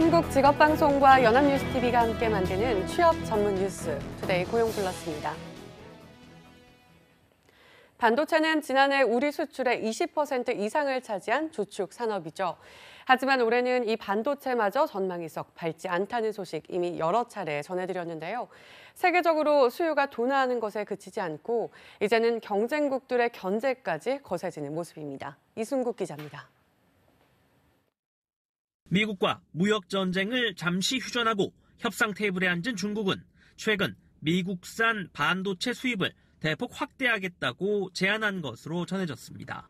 한국직업방송과 연합뉴스TV가 함께 만드는 취업 전문 뉴스 투데이 고용플러스입니다. 반도체는 지난해 우리 수출의 20% 이상을 차지한 주축 산업이죠. 하지만 올해는 이 반도체마저 전망이 썩 밝지 않다는 소식 이미 여러 차례 전해드렸는데요. 세계적으로 수요가 도나하는 것에 그치지 않고 이제는 경쟁국들의 견제까지 거세지는 모습입니다. 이순국 기자입니다. 미국과 무역 전쟁을 잠시 휴전하고 협상 테이블에 앉은 중국은 최근 미국산 반도체 수입을 대폭 확대하겠다고 제안한 것으로 전해졌습니다.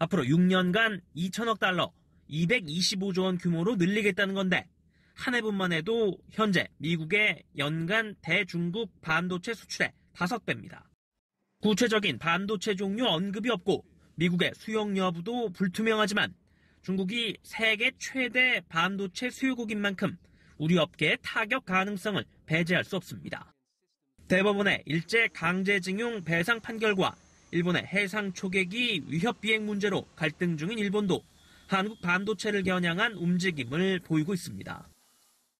앞으로 6년간 2천억 달러, 225조 원 규모로 늘리겠다는 건데 한 해분만 해도 현재 미국의 연간 대중국 반도체 수출의 5배입니다. 구체적인 반도체 종류 언급이 없고 미국의 수용 여부도 불투명하지만 중국이 세계 최대 반도체 수요국인 만큼 우리 업계의 타격 가능성을 배제할 수 없습니다. 대법원의 일제 강제징용 배상 판결과 일본의 해상 초계기 위협 비행 문제로 갈등 중인 일본도 한국 반도체를 겨냥한 움직임을 보이고 있습니다.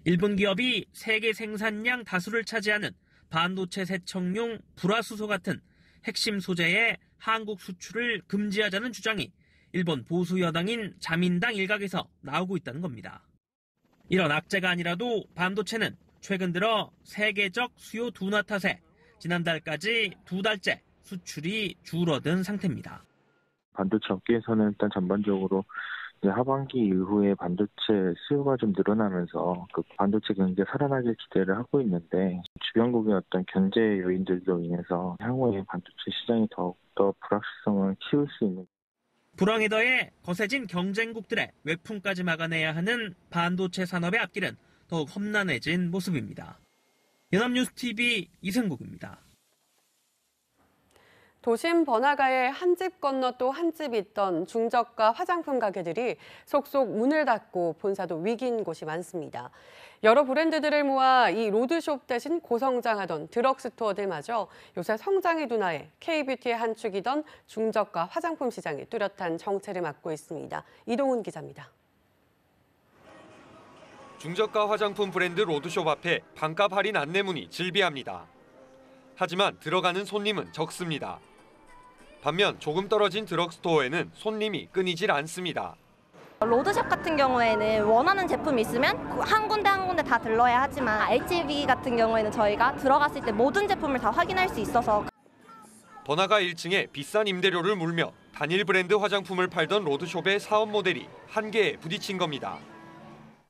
일본 기업이 세계 생산량 다수를 차지하는 반도체 세척용 불화수소 같은 핵심 소재의 한국 수출을 금지하자는 주장이 일본 보수 여당인 자민당 일각에서 나오고 있다는 겁니다. 이런 악재가 아니라도 반도체는 최근 들어 세계적 수요 둔화 탓에 지난달까지 두 달째 수출이 줄어든 상태입니다. 반도체 업계에서는 일단 전반적으로 하반기 이후에 반도체 수요가 좀 늘어나면서 그 반도체 경제 살아나길 기대를 하고 있는데 주변국의 어떤 견제 요인들로 인해서 향후에 반도체 시장이 더욱더 불확실성을 키울 수 있는 불황에 더해 거세진 경쟁국들의 외풍까지 막아내야 하는 반도체 산업의 앞길은 더욱 험난해진 모습입니다. 연합뉴스TV 이승국입니다. 도심 번화가에 한집 건너 또 한 집 있던 중저가 화장품 가게들이 속속 문을 닫고 본사도 위기인 곳이 많습니다. 여러 브랜드들을 모아 이 로드숍 대신 고성장하던 드럭스토어들마저 요새 성장이 둔화해 K뷰티의 한 축이던 중저가 화장품 시장이 뚜렷한 정체를 맞고 있습니다. 이동훈 기자입니다. 중저가 화장품 브랜드 로드숍 앞에 반값 할인 안내문이 즐비합니다 하지만 들어가는 손님은 적습니다. 반면 조금 떨어진 드럭스토어에는 손님이 끊이질 않습니다. 로드샵 같은 경우에는 원하는 제품이 있으면 그 한 군데 한 군데 다 들러야 하지만 HB 같은 경우에는 저희가 들어갔을 때 모든 제품을 다 확인할 수 있어서 번화가 1층에 비싼 임대료를 물며 단일 브랜드 화장품을 팔던 로드숍의 사업 모델이 한계에 부딪힌 겁니다.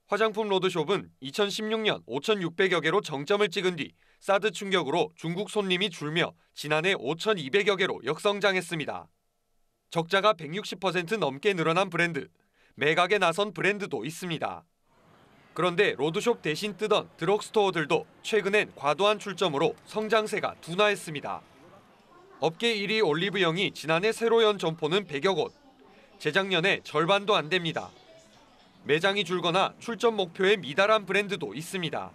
화장품 로드숍은 2016년 5,600여 개로 정점을 찍은 뒤 사드 충격으로 중국 손님이 줄며 지난해 5,200여 개로 역성장했습니다. 적자가 160% 넘게 늘어난 브랜드, 매각에 나선 브랜드도 있습니다. 그런데 로드숍 대신 뜨던 드럭스토어들도 최근엔 과도한 출점으로 성장세가 둔화했습니다. 업계 1위 올리브영이 지난해 새로 연 점포는 100여 곳, 재작년에 절반도 안 됩니다. 매장이 줄거나 출점 목표에 미달한 브랜드도 있습니다.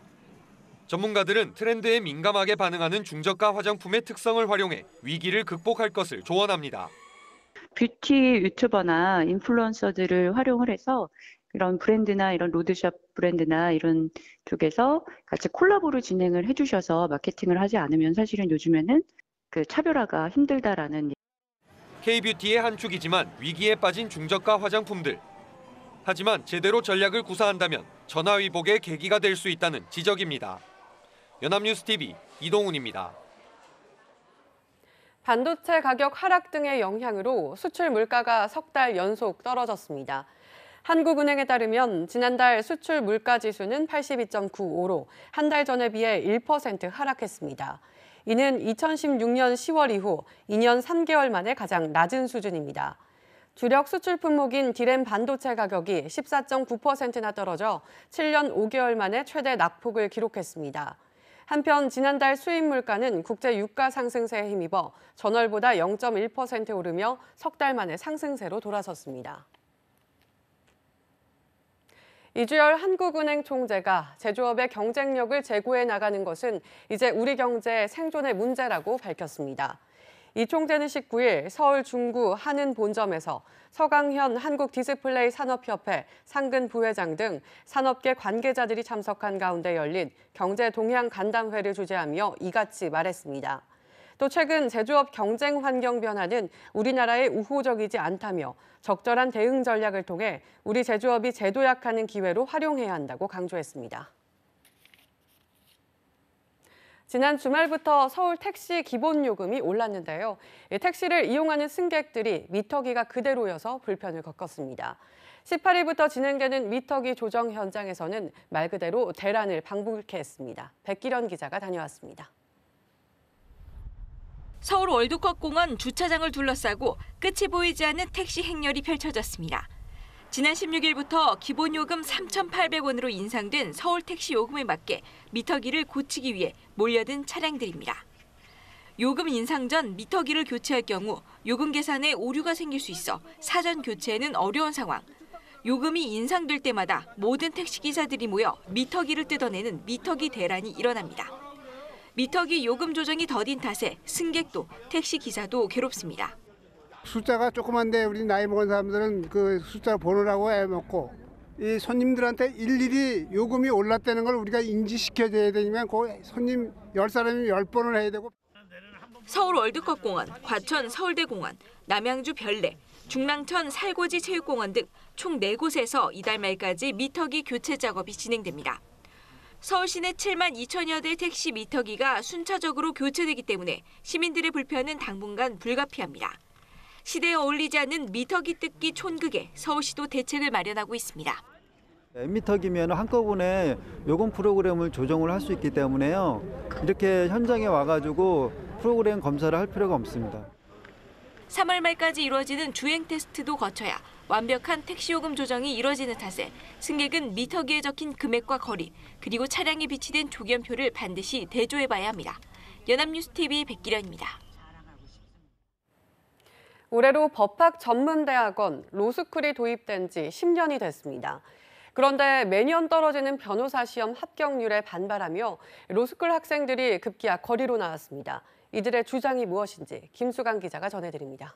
전문가들은 트렌드에 민감하게 반응하는 중저가 화장품의 특성을 활용해 위기를 극복할 것을 조언합니다. 뷰티 유튜버나 인플루언서들을 활용을 해서 이런 브랜드나 이런 로드샵 브랜드나 이런 쪽에서 같이 콜라보를 진행을 해주셔서 마케팅을 하지 않으면 사실은 요즘에는 그 차별화가 힘들다라는. K뷰티의 한 축이지만 위기에 빠진 중저가 화장품들. 하지만 제대로 전략을 구사한다면 전화위복의 계기가 될 수 있다는 지적입니다. 연합뉴스TV 이동훈입니다. 반도체 가격 하락 등의 영향으로 수출 물가가 석 달 연속 떨어졌습니다. 한국은행에 따르면 지난달 수출 물가 지수는 82.95로 한 달 전에 비해 1% 하락했습니다. 이는 2016년 10월 이후 2년 3개월 만에 가장 낮은 수준입니다. 주력 수출 품목인 디램 반도체 가격이 14.9%나 떨어져 7년 5개월 만에 최대 낙폭을 기록했습니다. 한편 지난달 수입 물가는 국제 유가 상승세에 힘입어 전월보다 0.1% 오르며 석 달 만에 상승세로 돌아섰습니다. 이주열 한국은행 총재가 제조업의 경쟁력을 제고해 나가는 것은 이제 우리 경제의 생존의 문제라고 밝혔습니다. 이 총재는 19일 서울 중구 한은 본점에서 서강현 한국디스플레이 산업협회 상근 부회장 등 산업계 관계자들이 참석한 가운데 열린 경제 동향 간담회를 주재하며 이같이 말했습니다. 또 최근 제조업 경쟁 환경 변화는 우리나라에 우호적이지 않다며 적절한 대응 전략을 통해 우리 제조업이 재도약하는 기회로 활용해야 한다고 강조했습니다. 지난 주말부터 서울 택시 기본 요금이 올랐는데요. 택시를 이용하는 승객들이 미터기가 그대로여서 불편을 겪었습니다. 18일부터 진행되는 미터기 조정 현장에서는 말 그대로 대란을 방불케 했습니다. 백기련 기자가 다녀왔습니다. 서울 월드컵 공원 주차장을 둘러싸고 끝이 보이지 않는 택시 행렬이 펼쳐졌습니다. 지난 16일부터 기본요금 3,800원으로 인상된 서울 택시 요금에 맞게 미터기를 고치기 위해 몰려든 차량들입니다. 요금 인상 전 미터기를 교체할 경우 요금 계산에 오류가 생길 수 있어 사전 교체에는 어려운 상황. 요금이 인상될 때마다 모든 택시기사들이 모여 미터기를 뜯어내는 미터기 대란이 일어납니다. 미터기 요금 조정이 더딘 탓에 승객도 택시기사도 괴롭습니다. 숫자가 조그만데 우리 나이 먹은 사람들은 그 숫자 보느라고 애먹고 이 손님들한테 일일이 요금이 올랐다는 걸 우리가 인지시켜줘야 되니만그 손님 열사람이열번을 해야 되고 서울 월드컵 공원, 과천 서울대 공원, 남양주 별내, 중랑천 살고지 체육공원 등 총 네곳에서 이달 말까지 미터기 교체 작업이 진행됩니다. 서울 시내 7만 2천여 대 택시 미터기가 순차적으로 교체되기 때문에 시민들의 불편은 당분간 불가피합니다. 시대에 어울리지 않는 미터기 뜯기 촌극에 서울시도 대책을 마련하고 있습니다. 네, 미터기면 한꺼번에 요금 프로그램을 조정을 할 수 있기 때문에요. 이렇게 현장에 와가지고 프로그램 검사를 할 필요가 없습니다. 3월 말까지 이루어지는 주행 테스트도 거쳐야 완벽한 택시 요금 조정이 이뤄지는 탓에 승객은 미터기에 적힌 금액과 거리 그리고 차량에 비치된 조견표를 반드시 대조해봐야 합니다. 연합뉴스TV 백기련입니다. 올해로 법학 전문대학원 로스쿨이 도입된 지 10년이 됐습니다. 그런데 매년 떨어지는 변호사 시험 합격률에 반발하며 로스쿨 학생들이 급기야 거리로 나왔습니다. 이들의 주장이 무엇인지 김수강 기자가 전해드립니다.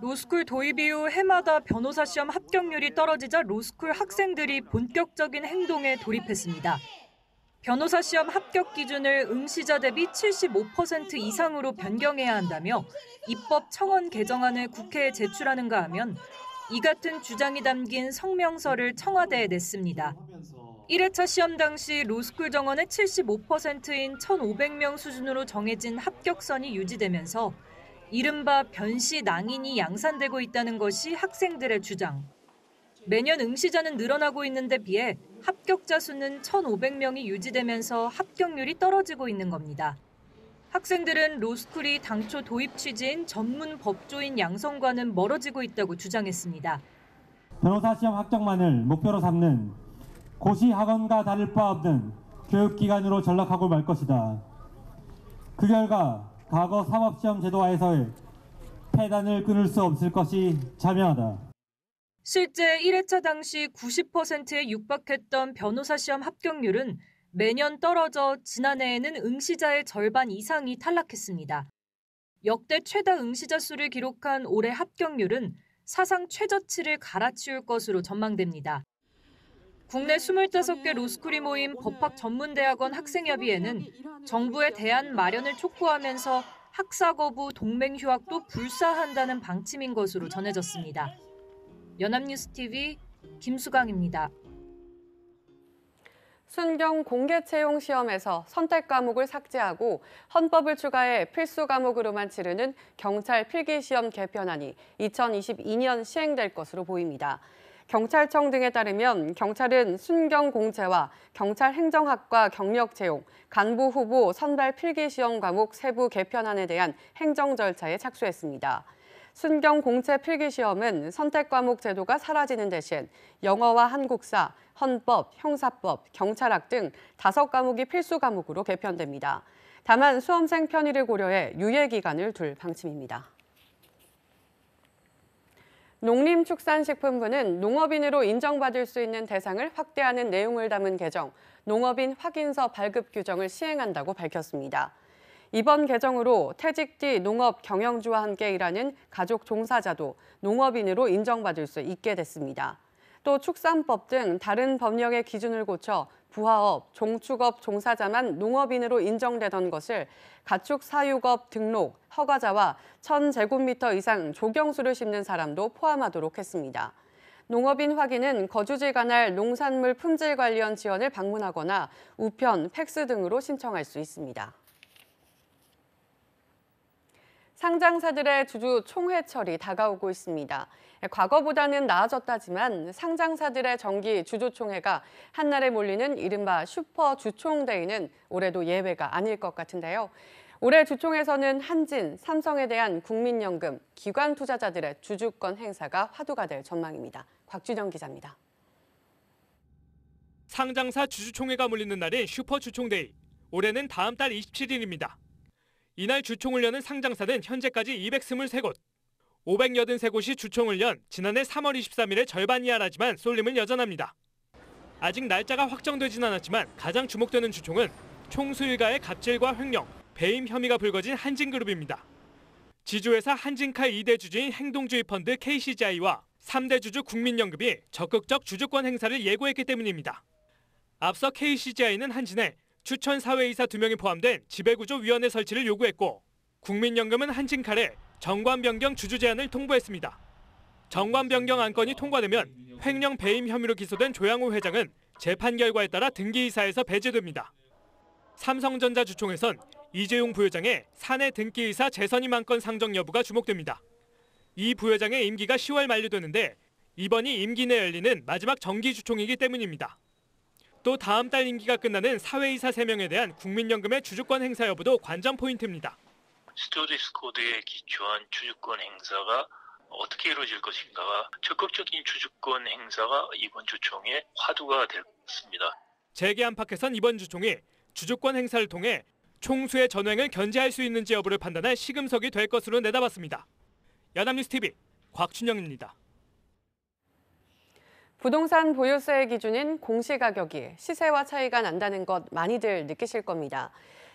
로스쿨 도입 이후 해마다 변호사 시험 합격률이 떨어지자 로스쿨 학생들이 본격적인 행동에 돌입했습니다. 변호사 시험 합격 기준을 응시자 대비 75% 이상으로 변경해야 한다며 입법 청원 개정안을 국회에 제출하는가 하면 이 같은 주장이 담긴 성명서를 청와대에 냈습니다. 1회차 시험 당시 로스쿨 정원의 75%인 1,500명 수준으로 정해진 합격선이 유지되면서 이른바 변시 낭인이 양산되고 있다는 것이 학생들의 주장. 매년 응시자는 늘어나고 있는데 비해 합격자 수는 1,500명이 유지되면서 합격률이 떨어지고 있는 겁니다. 학생들은 로스쿨이 당초 도입 취지인 전문 법조인 양성과는 멀어지고 있다고 주장했습니다. 변호사 시험 합격만을 목표로 삼는 고시 학원과 다를 바 없는 교육기관으로 전락하고 말 것이다. 그 결과 과거 사법시험 제도화에서의 폐단을 끊을 수 없을 것이 자명하다. 실제 1회차 당시 90%에 육박했던 변호사 시험 합격률은 매년 떨어져 지난해에는 응시자의 절반 이상이 탈락했습니다. 역대 최다 응시자 수를 기록한 올해 합격률은 사상 최저치를 갈아치울 것으로 전망됩니다. 국내 25개 로스쿨이 모인 법학 전문대학원 학생협의회는 정부의 대안 마련을 촉구하면서 학사 거부 동맹 휴학도 불사한다는 방침인 것으로 전해졌습니다. 연합뉴스TV 김수강입니다. 순경 공개 채용 시험에서 선택 과목을 삭제하고 헌법을 추가해 필수 과목으로만 치르는 경찰 필기 시험 개편안이 2022년 시행될 것으로 보입니다. 경찰청 등에 따르면 경찰은 순경 공채와 경찰 행정학과 경력 채용, 간부 후보 선발 필기 시험 과목 세부 개편안에 대한 행정 절차에 착수했습니다. 순경 공채 필기 시험은 선택 과목 제도가 사라지는 대신 영어와 한국사, 헌법, 형사법, 경찰학 등 다섯 과목이 필수 과목으로 개편됩니다. 다만 수험생 편의를 고려해 유예 기간을 둘 방침입니다. 농림축산식품부는 농업인으로 인정받을 수 있는 대상을 확대하는 내용을 담은 개정, 농업인 확인서 발급 규정을 시행한다고 밝혔습니다. 이번 개정으로 퇴직 뒤 농업 경영주와 함께 일하는 가족 종사자도 농업인으로 인정받을 수 있게 됐습니다. 또 축산법 등 다른 법령의 기준을 고쳐 부화업, 종축업 종사자만 농업인으로 인정되던 것을 가축 사육업 등록, 허가자와 1000제곱미터 이상 조경수를 심는 사람도 포함하도록 했습니다. 농업인 확인은 거주지 관할 농산물 품질 관련 지원을 방문하거나 우편, 팩스 등으로 신청할 수 있습니다. 상장사들의 주주 총회철이 다가오고 있습니다. 과거보다는 나아졌다지만 상장사들의 정기 주주총회가 한날에 몰리는 이른바 슈퍼 주총데이는 올해도 예외가 아닐 것 같은데요. 올해 주총에서는 한진, 삼성에 대한 국민연금, 기관 투자자들의 주주권 행사가 화두가 될 전망입니다. 곽준영 기자입니다. 상장사 주주총회가 몰리는 날인 슈퍼 주총데이. 올해는 다음 달 27일입니다. 이날 주총을 여는 상장사는 현재까지 223곳, 583곳이 주총을연 지난해 3월 23일의 절반 이하라지만 쏠림은 여전합니다. 아직 날짜가 확정되진 않았지만 가장 주목되는 주총은 총수일가의 갑질과 횡령, 배임 혐의가 불거진 한진그룹입니다. 지주회사 한진칼 2대 주주인 행동주의 펀드 KCGI와 3대 주주 국민연금이 적극적 주주권 행사를 예고했기 때문입니다. 앞서 KCGI는 한진에 추천 사회이사 두명이 포함된 지배구조위원회 설치를 요구했고 국민연금은 한진 칼에 정관 변경 주주 제안을 통보했습니다. 정관 변경 안건이 통과되면 횡령 배임 혐의로 기소된 조양호 회장은 재판 결과에 따라 등기이사에서 배제됩니다. 삼성전자 주총에선 이재용 부회장의 사내 등기이사 재선 임안건 상정 여부가 주목됩니다. 이 부회장의 임기가 10월 만료되는데 이번이 임기 내 열리는 마지막 정기 주총이기 때문입니다. 또 다음 달 임기가 끝나는 사회이사 3명에 대한 국민연금의 주주권 행사 여부도 관전 포인트입니다. 스튜어디스 코드에 기초한 주주권 행사가 어떻게 이루어질 것인가가 적극적인 주주권 행사가 이번 주총의 화두가 될습니다 재계 안팎에선 이번 주총이 주주권 행사를 통해 총수의 전횡을 견제할 수 있는지 여부를 판단할 시금석이 될 것으로 내다봤습니다. 야담뉴스TV 곽춘영입니다. 부동산 보유세 기준인 공시가격이 시세와 차이가 난다는 것 많이들 느끼실 겁니다.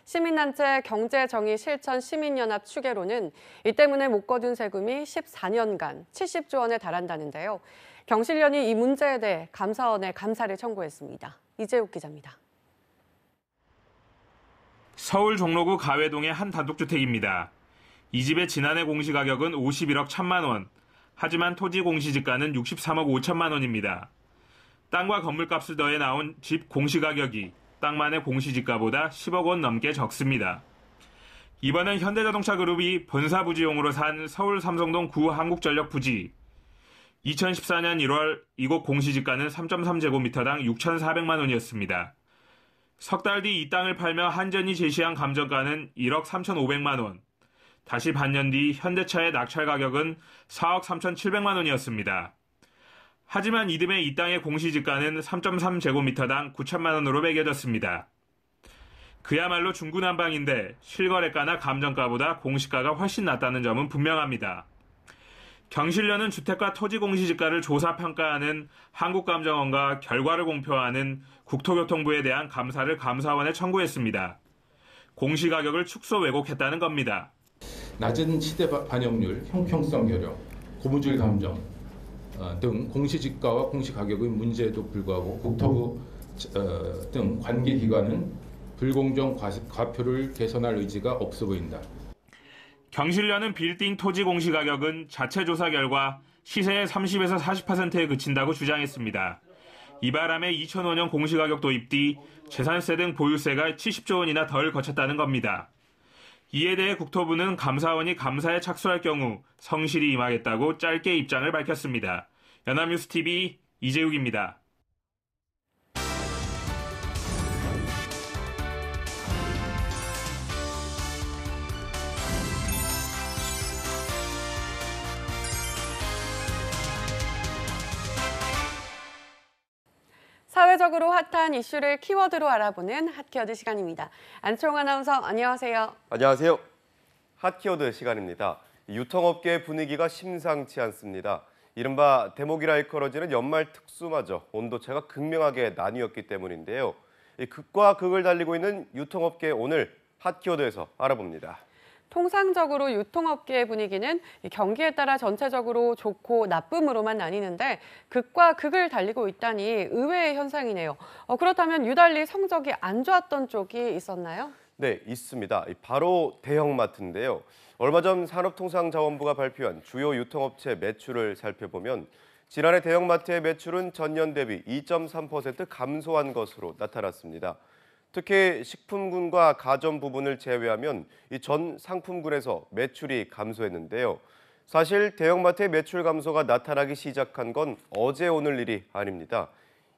시민단체 경제정의 실천 시민연합 추계로는 이 때문에 못 거둔 세금이 14년간 70조 원에 달한다는데요. 경실련이 이 문제에 대해 감사원에 감사를 청구했습니다. 이재욱 기자입니다. 서울 종로구 가회동의 한 단독주택입니다. 이 집의 지난해 공시가격은 51억 1천만 원, 하지만 토지 공시지가는 63억 5천만 원입니다. 땅과 건물값을 더해 나온 집 공시가격이 땅만의 공시지가보다 10억 원 넘게 적습니다. 이번엔 현대자동차 그룹이 본사 부지용으로 산 서울 삼성동 구 한국전력 부지. 2014년 1월 이곳 공시지가는 3.3제곱미터당 6,400만 원이었습니다. 석 달 뒤 이 땅을 팔며 한전이 제시한 감정가는 1억 3,500만 원. 다시 반년 뒤 현대차의 낙찰 가격은 4억 3,700만 원이었습니다. 하지만 이듬해 이 땅의 공시지가는 3.3제곱미터당 9천만 원으로 매겨졌습니다. 그야말로 중구난방인데 실거래가나 감정가보다 공시가가 훨씬 낮다는 점은 분명합니다. 경실련은 주택과 토지 공시지가를 조사 평가하는 한국감정원과 결과를 공표하는 국토교통부에 대한 감사를 감사원에 청구했습니다. 공시가격을 축소 왜곡했다는 겁니다. 낮은 네. 시대 반영률, 형평성 결여, 고무줄 감정 어, 등 공시지가와 공시가격의 문제에도 불구하고 국토부 어, 등 관계기관은 불공정 과표를 개선할 의지가 없어 보인다. 경실련은 빌딩 토지 공시 가격은 자체 조사 결과 시세의 30에서 40%에 그친다고 주장했습니다. 이 바람에 2005년 공시가격 도입 뒤 재산세 등 보유세가 70조 원이나 덜 거쳤다는 겁니다. 이에 대해 국토부는 감사원이 감사에 착수할 경우 성실히 임하겠다고 짧게 입장을 밝혔습니다. 연합뉴스TV 이재욱입니다. 사회적으로 핫한 이슈를 키워드로 알아보는 핫키워드 시간입니다. 안초홍 아나운서 안녕하세요. 안녕하세요. 핫키워드 시간입니다. 유통업계 분위기가 심상치 않습니다. 이른바 대목이라 일컬어지는 연말 특수마저 온도차가 극명하게 나뉘었기 때문인데요. 극과 극을 달리고 있는 유통업계 오늘 핫키워드에서 알아봅니다. 통상적으로 유통업계의 분위기는 경기에 따라 전체적으로 좋고 나쁨으로만 나뉘는데 극과 극을 달리고 있다니 의외의 현상이네요. 어, 그렇다면 유달리 성적이 안 좋았던 쪽이 있었나요? 네, 있습니다. 바로 대형마트인데요. 얼마 전 산업통상자원부가 발표한 주요 유통업체 매출을 살펴보면 지난해 대형마트의 매출은 전년 대비 2.3% 감소한 것으로 나타났습니다. 특히 식품군과 가전 부분을 제외하면 이 전 상품군에서 매출이 감소했는데요. 사실 대형마트의 매출 감소가 나타나기 시작한 건 어제 오늘 일이 아닙니다.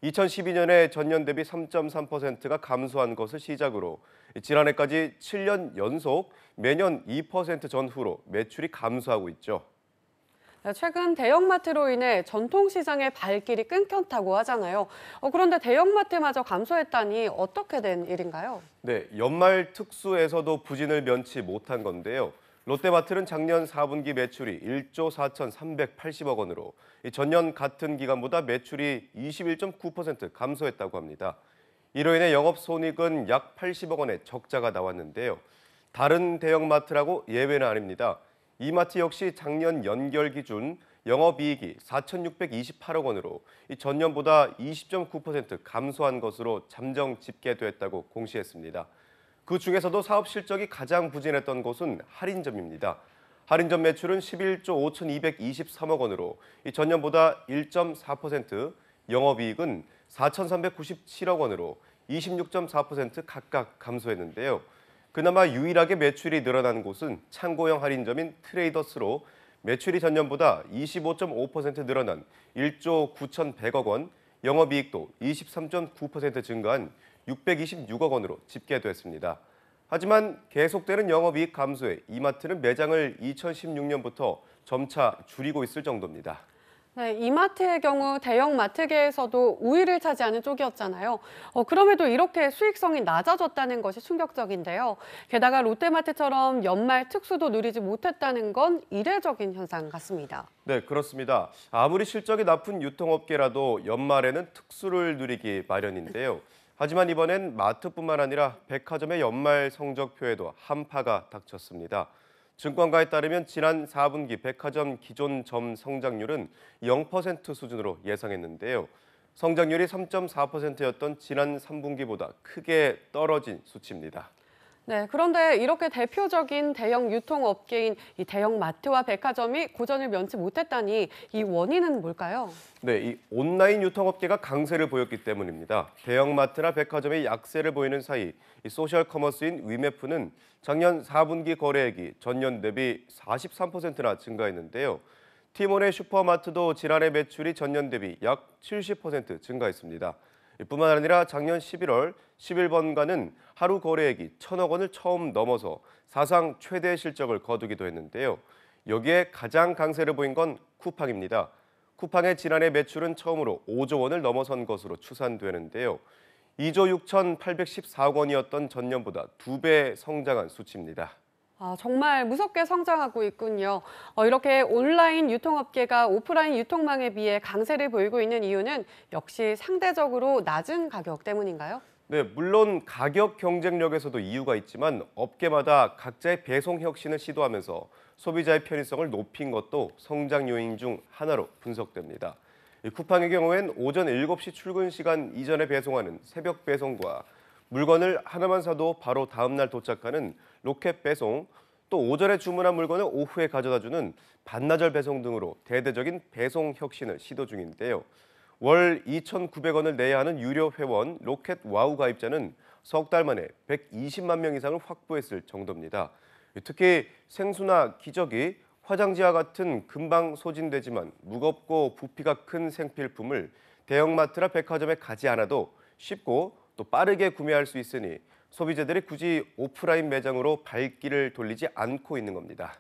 2012년에 전년 대비 3.3%가 감소한 것을 시작으로 지난해까지 7년 연속 매년 2% 전후로 매출이 감소하고 있죠. 최근 대형마트로 인해 전통시장의 발길이 끊겼다고 하잖아요. 어, 그런데 대형마트마저 감소했다니 어떻게 된 일인가요? 네, 연말 특수에서도 부진을 면치 못한 건데요. 롯데마트는 작년 4분기 매출이 1조 4,380억 원으로 전년 같은 기간보다 매출이 21.9% 감소했다고 합니다. 이로 인해 영업 손익은 약 80억 원의 적자가 나왔는데요. 다른 대형마트라고 예외는 아닙니다. 이마트 역시 작년 연결 기준 영업이익이 4,628억 원으로 전년보다 20.9% 감소한 것으로 잠정 집계됐다고 공시했습니다. 그 중에서도 사업 실적이 가장 부진했던 곳은 할인점입니다. 할인점 매출은 11조 5,223억 원으로 전년보다 1.4%, 영업이익은 4,397억 원으로 26.4% 각각 감소했는데요. 그나마 유일하게 매출이 늘어난 곳은 창고형 할인점인 트레이더스로 매출이 전년보다 25.5% 늘어난 1조 9,100억 원, 영업이익도 23.9% 증가한 626억 원으로 집계됐습니다. 하지만 계속되는 영업이익 감소에 이마트는 매장을 2016년부터 점차 줄이고 있을 정도입니다. 네, 이마트의 경우 대형 마트계에서도 우위를 차지하는 쪽이었잖아요. 어, 그럼에도 이렇게 수익성이 낮아졌다는 것이 충격적인데요. 게다가 롯데마트처럼 연말 특수도 누리지 못했다는 건 이례적인 현상 같습니다. 네, 그렇습니다. 아무리 실적이 나쁜 유통업계라도 연말에는 특수를 누리기 마련인데요. 하지만 이번엔 마트뿐만 아니라 백화점의 연말 성적표에도 한파가 닥쳤습니다. 증권가에 따르면 지난 4분기 백화점 기존 점 성장률은 0% 수준으로 예상했는데요. 성장률이 3.4%였던 지난 3분기보다 크게 떨어진 수치입니다. 네, 그런데 이렇게 대표적인 대형 유통업계인 이 대형 마트와 백화점이 고전을 면치 못했다니 이 원인은 뭘까요? 네, 이 온라인 유통업계가 강세를 보였기 때문입니다. 대형 마트나 백화점이 약세를 보이는 사이 이 소셜 커머스인 위메프는 작년 4분기 거래액이 전년 대비 43%나 증가했는데요. 티몬의 슈퍼마트도 지난해 매출이 전년 대비 약 70% 증가했습니다. 뿐만 아니라 작년 11월 11번가는 하루 거래액이 천억 원을 처음 넘어서 사상 최대 실적을 거두기도 했는데요. 여기에 가장 강세를 보인 건 쿠팡입니다. 쿠팡의 지난해 매출은 처음으로 5조 원을 넘어선 것으로 추산되는데요. 2조 6,814억 원이었던 전년보다 두 배 성장한 수치입니다. 아, 정말 무섭게 성장하고 있군요. 어, 이렇게 온라인 유통업계가 오프라인 유통망에 비해 강세를 보이고 있는 이유는 역시 상대적으로 낮은 가격 때문인가요? 네, 물론 가격 경쟁력에서도 이유가 있지만 업계마다 각자의 배송 혁신을 시도하면서 소비자의 편의성을 높인 것도 성장 요인 중 하나로 분석됩니다. 쿠팡의 경우엔 오전 7시 출근 시간 이전에 배송하는 새벽 배송과 물건을 하나만 사도 바로 다음 날 도착하는 로켓 배송, 또 오전에 주문한 물건을 오후에 가져다주는 반나절 배송 등으로 대대적인 배송 혁신을 시도 중인데요. 월 2,900원을 내야 하는 유료 회원 로켓 와우 가입자는 석 달 만에 120만 명 이상을 확보했을 정도입니다. 특히 생수나 기저귀, 화장지와 같은 금방 소진되지만 무겁고 부피가 큰 생필품을 대형마트나 백화점에 가지 않아도 쉽고 또 빠르게 구매할 수 있으니 소비자들이 굳이 오프라인 매장으로 발길을 돌리지 않고 있는 겁니다.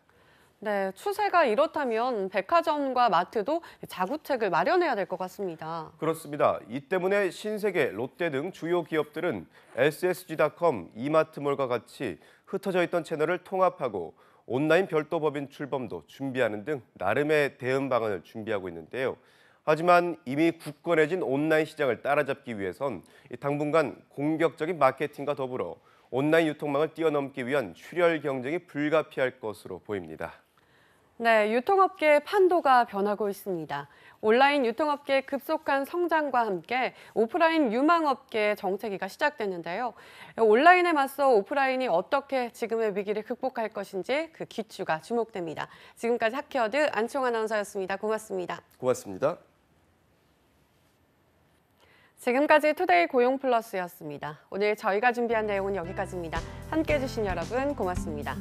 네, 추세가 이렇다면 백화점과 마트도 자구책을 마련해야 될 것 같습니다. 그렇습니다. 이 때문에 신세계, 롯데 등 주요 기업들은 ssg.com, 이마트몰과 같이 흩어져 있던 채널을 통합하고 온라인 별도 법인 출범도 준비하는 등 나름의 대응 방안을 준비하고 있는데요. 하지만 이미 굳건해진 온라인 시장을 따라잡기 위해선 당분간 공격적인 마케팅과 더불어 온라인 유통망을 뛰어넘기 위한 출혈 경쟁이 불가피할 것으로 보입니다. 네, 유통업계의 판도가 변하고 있습니다. 온라인 유통업계의 급속한 성장과 함께 오프라인 유망업계의 정체기가 시작됐는데요. 온라인에 맞서 오프라인이 어떻게 지금의 위기를 극복할 것인지 그 기추가 주목됩니다. 지금까지 하키어드 안치 아나운서였습니다. 고맙습니다. 고맙습니다. 지금까지 투데이 고용플러스였습니다. 오늘 저희가 준비한 내용은 여기까지입니다. 함께해 주신 여러분 고맙습니다.